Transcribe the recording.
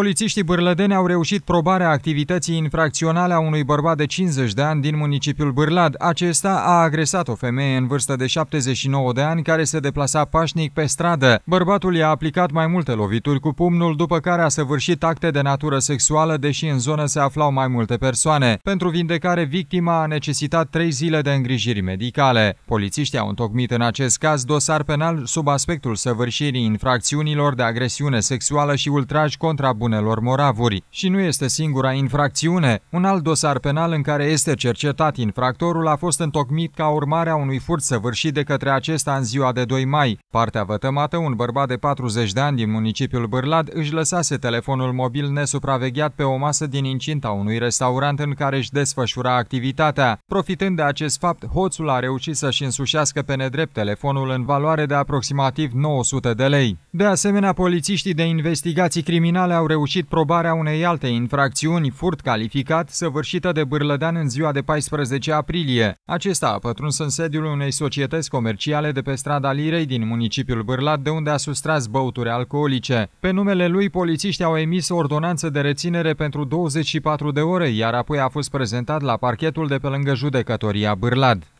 Polițiștii bârlădeni au reușit probarea activității infracționale a unui bărbat de 50 de ani din municipiul Bârlad. Acesta a agresat o femeie în vârstă de 79 de ani care se deplasa pașnic pe stradă. Bărbatul i-a aplicat mai multe lovituri cu pumnul, după care a săvârșit acte de natură sexuală, deși în zonă se aflau mai multe persoane. Pentru vindecare, victima a necesitat 3 zile de îngrijiri medicale. Polițiștii au întocmit în acest caz dosar penal sub aspectul săvârșirii infracțiunilor de agresiune sexuală și ultraj contra bunelor moravuri. Și nu este singura infracțiune. Un alt dosar penal în care este cercetat infractorul a fost întocmit ca urmare a unui furt săvârșit de către acesta în ziua de 2 mai. Partea vătămată, un bărbat de 40 de ani din municipiul Bârlad, își lăsase telefonul mobil nesupravegheat pe o masă din incinta unui restaurant în care își desfășura activitatea. Profitând de acest fapt, hoțul a reușit să-și însușească pe nedrept telefonul în valoare de aproximativ 900 de lei. De asemenea, polițiștii de investigații criminale au reușit probarea unei alte infracțiuni, furt calificat, săvârșită de Bârlădean în ziua de 14 aprilie. Acesta a pătruns în sediul unei societăți comerciale de pe strada Lirei din municipiul Bârlad, de unde a sustras băuturi alcoolice. Pe numele lui, polițiștii au emis o ordonanță de reținere pentru 24 de ore, iar apoi a fost prezentat la parchetul de pe lângă judecătoria Bârlad.